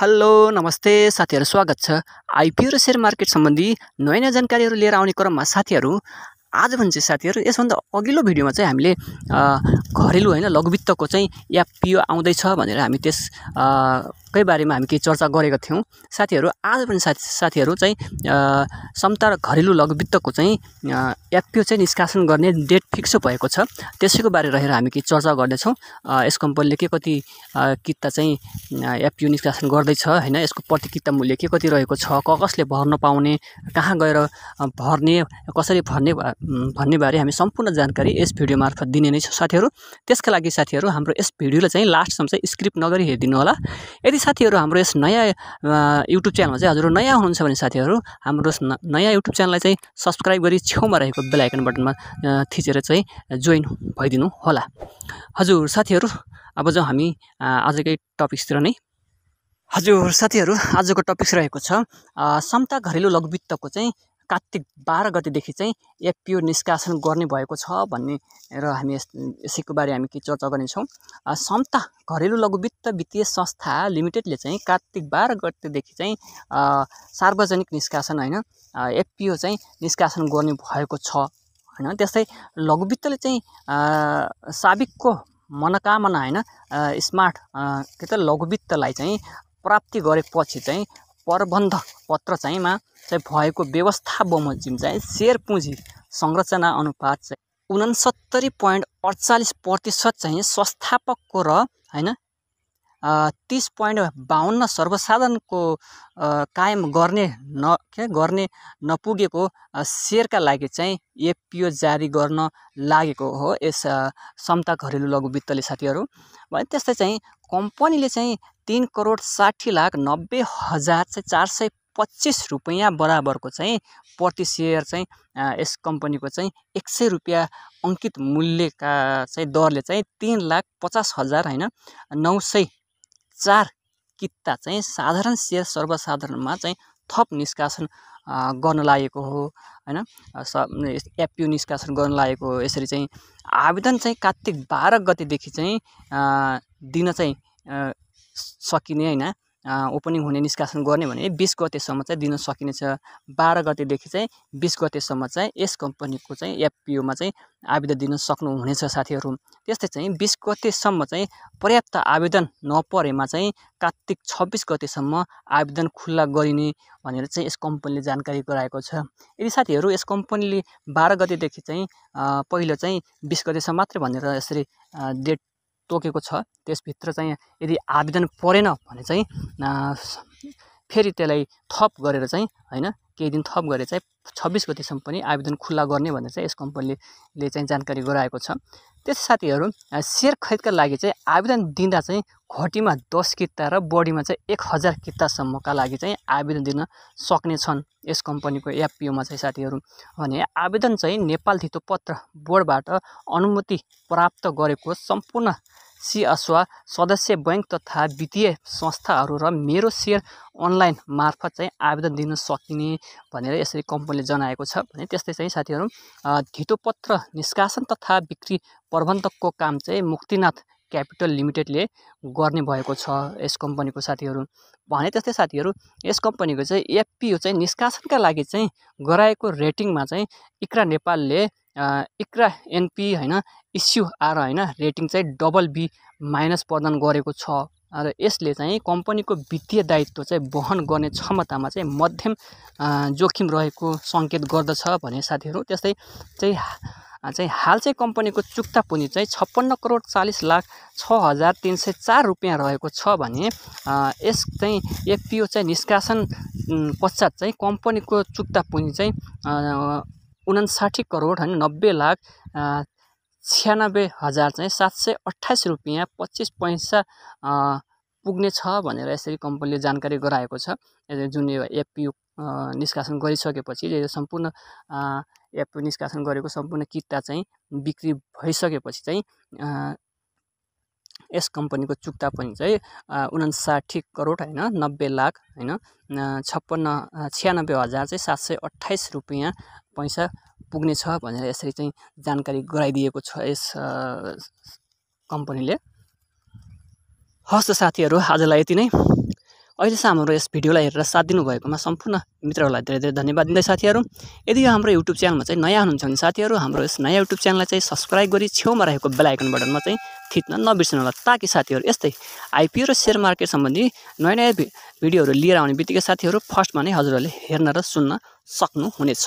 hello नमस्ते साथीहरू स्वागत छ आइपिओ र सेयर मार्केट सम्बन्धी नयाँ नयाँ जानकारीहरू लिएर आउने क्रममा साथीहरू आज भने चाहिँ साथीहरू यसभन्दा अघिल्लो भिडियोमा चाहिँ हामीले घरेलु होइन लघुवित्तको चाहिँ एपिओ आउँदैछ भनेर हामी त्यस कै बारेमा हामी केही चर्चा गरेका थियौँ साथीहरू आज पनि साथी साथीहरू चाहिँ समता र घरेलु लघुवित्तको चाहिँ एफपिओ चाहिँ निष्कासन गर्ने डेट फिक्स भएको छ त्यसैको बारे रहेर हामी केही चर्चा गर्दैछौँ यस कम्पनीले के कति किता चाहिँ एफपिओ निष्कासन गर्दैछ होइन यसको प्रति प्रतिकिता मूल्य के कति रहेको छ क कसले भर्न पाउने कहाँ गएर भर्ने कसरी भर्ने भन्ने बारे हामी सम्पूर्ण जानकारी यस भिडियो मार्फत दिने नै छ साथीहरू त्यसका लागि साथीहरू हाम्रो यस भिडियोलाई चाहिँ लास्टसम्म चाहिँ स्क्रिप्ट नगरी हेरिदिनु होला यदि साथीहरू हाम्रो यस नयाँ युट्युब च्यानलमा चाहिँ हजुर नयाँ हुनुहुन्छ भने साथीहरू हाम्रो नयाँ युट्युब च्यानललाई चाहिँ सब्सक्राइब गरी छेउमा रहेको बेलायकन बटनमा थिचेर चाहिँ जोइन भइदिनु होला हजुर साथीहरू अब जाउँ हामी आजकै टपिक्सतिर नै हजुर साथीहरू आजको टपिक्स रहेको छ समता घरेलु लघुवित्तको चाहिँ कार्तिक बाह्र गतिदेखि चाहिँ एफपिओ निष्कासन गर्ने भएको छ भन्ने र हामी यस यसैको बारे हामी के चर्चा गर्नेछौँ समता घरेलु लघु वित्त वित्तीय संस्था लिमिटेडले चाहिँ कार्तिक बाह्र गतिदेखि चाहिँ सार्वजनिक निष्कासन होइन एफपिओ चाहिँ निष्कासन गर्ने भएको छ होइन त्यस्तै लघुवित्तले चाहिँ साबिकको मनोकामना होइन स्मार्ट के त लघुवित्तलाई चाहिँ प्राप्ति गरेपछि चाहिँ प्रबन्ध पत्र चाहिँमा चाहिँ भएको व्यवस्था बमोजिम चाहिँ सेयर पुँजी संरचना अनुपात चाहिँ उनसत्तरी पोइन्ट अडचालिस प्रतिशत चाहिँ संस्थापकको र होइन तिस पोइन्ट बाहन्न सर्वसाधारणको कायम गर्ने न के गर्ने नपुगेको सेयरका लागि चाहिँ एपिओ जारी गर्न लागेको हो यस क्षमता घरेलु लघु वित्तले साथीहरू भने त्यस्तै चाहिँ कम्पनीले चाहिँ तिन करोड साठी लाख नब्बे हजार चाहिँ चार सय पच्चिस रुपियाँ बराबरको चाहिँ प्रति सेयर चाहिँ यस कम्पनीको चाहिँ एक सय रुपियाँ अङ्कित मूल्यका चाहिँ दरले चाहिँ तिन लाख पचास हजार होइन नौ सय चार किता चाहिँ साधारण सेयर सर्वसाधारणमा चाहिँ थप निष्कासन गर्न लागेको हो होइन एपिओ निष्कासन गर्न लागेको हो यसरी चाहिँ आवेदन चाहिँ कार्तिक बाह्र गतिदेखि चाहिँ दिन चाहिँ सकिने होइन ओपनिङ हुने निष्कासन गर्ने भने बिस गतेसम्म चाहिँ दिन सकिनेछ बाह्र गतेदेखि चाहिँ बिस गतेसम्म चाहिँ यस कम्पनीको चाहिँ एफपिओमा चाहिँ आवेदन दिन सक्नुहुनेछ साथीहरू त्यस्तै चाहिँ बिस गतेसम्म चाहिँ पर्याप्त आवेदन नपरेमा चाहिँ कार्तिक छब्बिस गतेसम्म आवेदन खुल्ला गरिने भनेर चाहिँ यस कम्पनीले जानकारी गराएको छ यदि साथीहरू यस कम्पनीले बाह्र गतेदेखि चाहिँ पहिलो चाहिँ बिस गतेसम्म मात्रै भनेर यसरी डेट तोकेको छ त्यसभित्र चाहिँ यदि आवेदन परेन भने चाहिँ फेरि त्यसलाई थप गरेर चाहिँ होइन केही दिन थप गरेर चाहिँ छब्बिस गतिसम्म पनि आवेदन खुल्ला गर्ने भनेर चाहिँ यस कम्पनीले चाहिँ जानकारी गराएको छ त्यस साथीहरू सेयर खरिदका लागि चाहिँ आवेदन दिँदा चाहिँ घटीमा दस किता र बढीमा चाहिँ एक हजार कितासम्मका लागि चाहिँ आवेदन दिन सक्ने छन् यस कम्पनीको एफपिओमा चाहिँ साथीहरू भने आवेदन चाहिँ नेपाल धितो पत्र बोर्डबाट अनुमति प्राप्त गरेको सम्पूर्ण सी अश्वा सदस्य बैङ्क तथा वित्तीय संस्थाहरू र मेरो सेयर अनलाइन मार्फत चाहिँ आवेदन दिन सकिने भनेर यसरी कम्पनीले जनाएको छ भने त्यस्तै चाहिँ साथीहरू धितोपत्र निष्कासन तथा बिक्री प्रबन्धकको काम चाहिँ मुक्तिनाथ क्यापिटल लिमिटेडले गर्ने भएको छ यस कम्पनीको साथीहरू भने त्यस्तै साथीहरू यस कम्पनीको चाहिँ एफपिओ चाहिँ निष्कासनका लागि चाहिँ गराएको रेटिङमा चाहिँ इक्रा नेपालले इक्रा एनपी होइन आएर होइन रेटिङ चाहिँ डबल बी माइनस प्रदान गरेको छ र यसले चाहिँ कम्पनीको वित्तीय दायित्व चाहिँ वहन गर्ने क्षमतामा चाहिँ मध्यम जोखिम रहेको सङ्केत गर्दछ भने साथीहरू त्यस्तै चाहिँ चाहिँ हाल चाहिँ कम्पनीको चुक्ता पुँजी चाहिँ छप्पन्न करोड चालिस लाख छ हजार तिन सय चार रुपियाँ रहेको छ भने यस चाहिँ एफपिओ चाहिँ निष्कासन पश्चात चाहिँ कम्पनीको चुक्ता पुँजी चाहिँ उनासाठी करोड होइन नब्बे लाख छ्यानब्बे हजार चाहिँ सात सय अठाइस रुपियाँ पच्चिस पैसा पुग्ने छ भनेर यसरी कम्पनीले जानकारी गराएको छ जुन यो एपियु निष्कासन गरिसकेपछि यो सम्पूर्ण एप निष्कासन गरेको सम्पूर्ण किता चाहिँ बिक्री भइसकेपछि चाहिँ यस कम्पनीको चुक्ता पनि चाहिँ उनासाठी करोड होइन नब्बे लाख होइन छप्पन्न छ्यानब्बे हजार चाहिँ सात सय अट्ठाइस रुपियाँ पैसा पुग्नेछ भनेर यसरी चाहिँ जानकारी गराइदिएको छ यस कम्पनीले हस्त साथीहरू आजलाई यति नै अहिलेसम्म हाम्रो यस भिडियोलाई हेरेर साथ दिनुभएकोमा सम्पूर्ण मित्रहरूलाई धेरै धेरै धन्यवाद दिँदै साथीहरू यदि यो हाम्रो युट्युब च्यानलमा चाहिँ नयाँ हुनुहुन्छ भने साथीहरू हाम्रो यस नयाँ युट्युब च्यानललाई चाहिँ सब्सक्राइब गरी छेउमा रहेको बेलायकन बटनमा चाहिँ थिच्न नबिर्सनु होला ताकि साथीहरू यस्तै आइपिओ र सेयर मार्केट सम्बन्धी नयाँ नयाँ भिडियोहरू लिएर आउने बित्तिकै साथीहरू फर्स्टमा नै हजुरहरूले हेर्न र सुन्न सक्नुहुनेछ